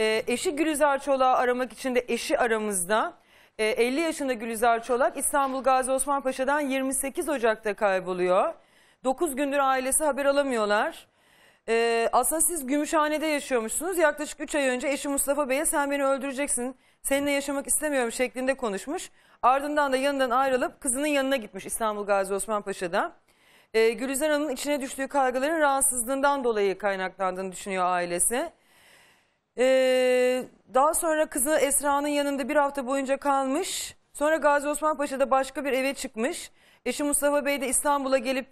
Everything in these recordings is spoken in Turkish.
E, eşi Gülizar Çolak'ı aramak için de eşi aramızda. E, ee, 50 yaşında Gülizar Çolak İstanbul Gazi Osman Paşa'dan 28 Ocak'ta kayboluyor. 9 gündür ailesi haber alamıyorlar. E, aslında siz Gümüşhane'de yaşıyormuşsunuz. Yaklaşık 3 ay önce eşi Mustafa Bey'e sen beni öldüreceksin, seninle yaşamak istemiyorum şeklinde konuşmuş. Ardından da yanından ayrılıp kızının yanına gitmiş İstanbul Gazi Osman Paşa'da. E, Gülizar Hanım'ın içine düştüğü kaygıların rahatsızlığından dolayı kaynaklandığını düşünüyor ailesi. Ee, daha sonra kızı Esra'nın yanında bir hafta boyunca kalmış. Sonra Gazi Osman Paşa'da başka bir eve çıkmış. Eşi Mustafa Bey de İstanbul'a gelip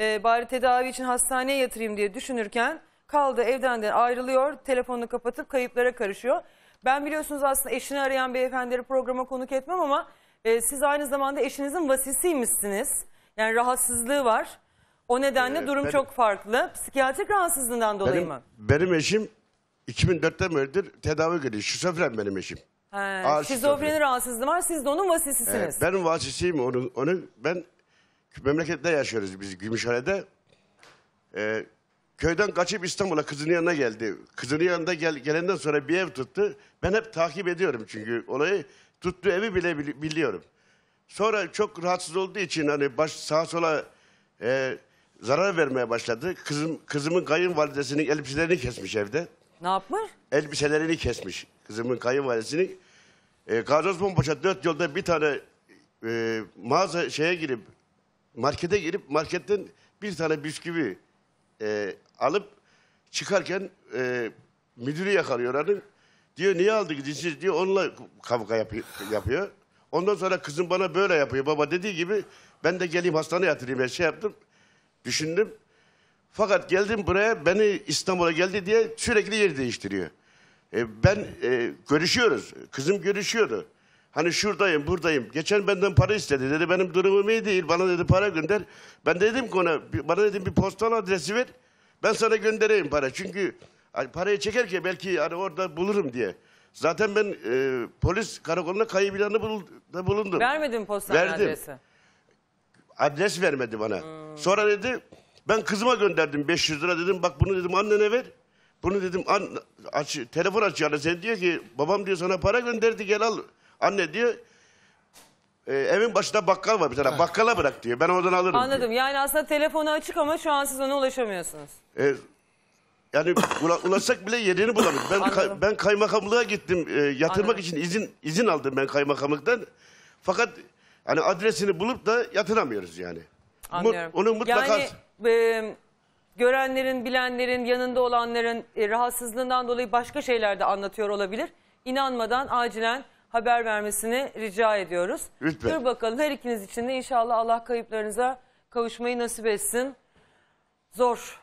e, bari tedavi için hastaneye yatırayım diye düşünürken kaldı evden de ayrılıyor. Telefonunu kapatıp kayıplara karışıyor. Ben biliyorsunuz aslında eşini arayan beyefendileri programa konuk etmem ama e, siz aynı zamanda eşinizin vasisiymişsiniz. Yani rahatsızlığı var. O nedenle Evet, durum benim- çok farklı. Psikiyatrik rahatsızlığından dolayı Benim, mı? benim eşim 2004'ten beridir tedavi görüyor. Şizofren benim eşim. He, Ağır şizofreni rahatsızlığı var. Siz de onun vasisisiniz. Evet, benim vasisiyim onun. onun ben memlekette yaşıyoruz biz Gümüşhane'de. Ee, köyden kaçıp İstanbul'a kızının yanına geldi. Kızının yanında gel, gelenden sonra bir ev tuttu. Ben hep takip ediyorum çünkü olayı. Tuttuğu evi bile biliyorum. Sonra çok rahatsız olduğu için hani baş, sağa sola e, zarar vermeye başladı. Kızım, kızımın kayınvalidesinin elbiselerini kesmiş evde. Ne yapmış? Elbiselerini kesmiş. Kızımın kayınvalidesini. E, Gazoz Bomboş'a dört yolda bir tane e, mağaza şeye girip markete girip marketten bir tane bisküvi e, alıp çıkarken e, müdürü yakalıyor hanım. Diyor niye aldı gidişiz diyor onunla kavga yapıyor. yapıyor. Ondan sonra kızım bana böyle yapıyor baba dediği gibi ben de geleyim hastaneye yatırayım her şey yaptım. Düşündüm. Fakat geldim buraya beni İstanbul'a geldi diye sürekli yer değiştiriyor. E, ben e, görüşüyoruz. Kızım görüşüyordu. Hani şuradayım, buradayım. Geçen benden para istedi. Dedi benim durumum iyi değil. Bana dedi para gönder. Ben dedim ki ona, bana dedim bir postal adresi ver. Ben sana göndereyim para. Çünkü hani parayı çekerken belki hani orada bulurum diye. Zaten ben e, polis karakoluna kayıp da bulundum. Vermedin postal adresi. Adres vermedi bana. Hmm. Sonra dedi ben kızıma gönderdim 500 lira dedim bak bunu dedim annene ver. Bunu dedim an, aç, telefon aç yani sen diyor ki babam diyor sana para gönderdi gel al. Anne diyor e, evin başında bakkal var bir tane bakkala bırak diyor ben oradan alırım Anladım. diyor. Yani aslında telefonu açık ama şu an siz ona ulaşamıyorsunuz. E, yani ula, ulaşsak bile yerini bulamıyoruz. Ben, ka- ben kaymakamlığa gittim e, yatırmak Anladım. için izin izin aldım ben kaymakamlıktan. Fakat hani adresini bulup da yatıramıyoruz yani. Mut- Anlıyorum. Onu mutlaka Yani e, görenlerin, bilenlerin, yanında olanların e, rahatsızlığından dolayı başka şeyler de anlatıyor olabilir. İnanmadan acilen haber vermesini rica ediyoruz. Lütfen. Dur bakalım her ikiniz için de inşallah Allah kayıplarınıza kavuşmayı nasip etsin. Zor.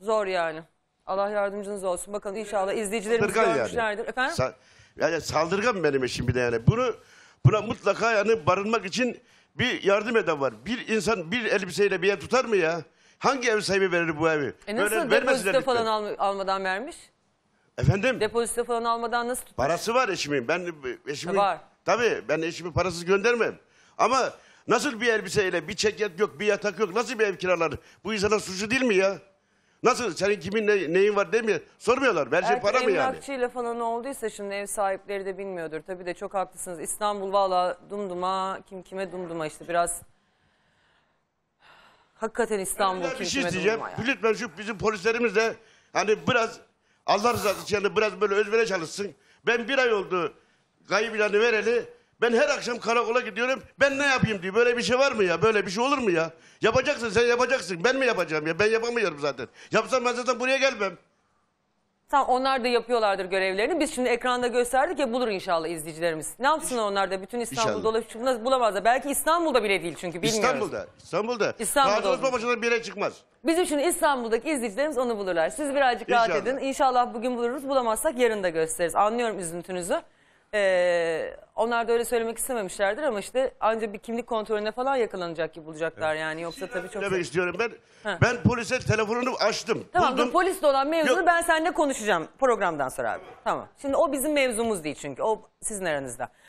Zor yani. Allah yardımcınız olsun. Bakalım inşallah izleyicilerimiz Saldırgan yani. Efendim? Sa yani saldırgan benim eşim bir de yani. Bunu, buna mutlaka yani barınmak için bir yardım eden var. Bir insan bir elbiseyle bir yer tutar mı ya? Hangi ev sahibi verir bu evi? E nasıl depozito falan lütfen. almadan vermiş? Efendim? Depozito falan almadan nasıl tutmuş? Parası var eşimin. Ben eşimin... E, var. Tabii ben eşimi parasız göndermem. Ama nasıl bir elbiseyle bir ceket yok, bir yatak yok. Nasıl bir ev kiralar? Bu insanın suçu değil mi ya? Nasıl? Senin kimin ne- neyin var demiyor. Sormuyorlar. Her şey para mı yani? emlakçıyla falan olduysa şimdi ev sahipleri de bilmiyordur. Tabii de çok haklısınız. İstanbul valla dumduma kim kime dumduma işte biraz Hakikaten İstanbul bir şey diyeceğim. Lütfen şu bizim polislerimiz de hani biraz Allah rızası için yani biraz böyle özvere çalışsın. Ben bir ay oldu kayıp ilanı vereli. Ben her akşam karakola gidiyorum. Ben ne yapayım diye. Böyle bir şey var mı ya? Böyle bir şey olur mu ya? Yapacaksın sen yapacaksın. Ben mi yapacağım ya? Ben yapamıyorum zaten. Yapsam ben zaten buraya gelmem. Tam onlar da yapıyorlardır görevlerini. Biz şimdi ekranda gösterdik ya bulur inşallah izleyicilerimiz. Ne yapsın onlar da bütün İstanbul İnşallah. dolaşıp bulamazlar. Belki İstanbul'da bile değil çünkü bilmiyoruz. İstanbul'da. İstanbul'da. İstanbul'da Gazi olsun. bile çıkmaz. Bizim şimdi İstanbul'daki izleyicilerimiz onu bulurlar. Siz birazcık rahat edin. İnşallah bugün buluruz. Bulamazsak yarın da gösteririz. Anlıyorum üzüntünüzü. Ee, onlar da öyle söylemek istememişlerdir ama işte ancak bir kimlik kontrolüne falan yakalanacak gibi bulacaklar yani. Yoksa tabii çok... Demek istiyorum ben. Ha. Ben polise telefonumu açtım. Tamam dur buldum. polis de olan mevzunu Yok. ben seninle konuşacağım programdan sonra abi. Tamam. Şimdi o bizim mevzumuz değil çünkü. O sizin aranızda.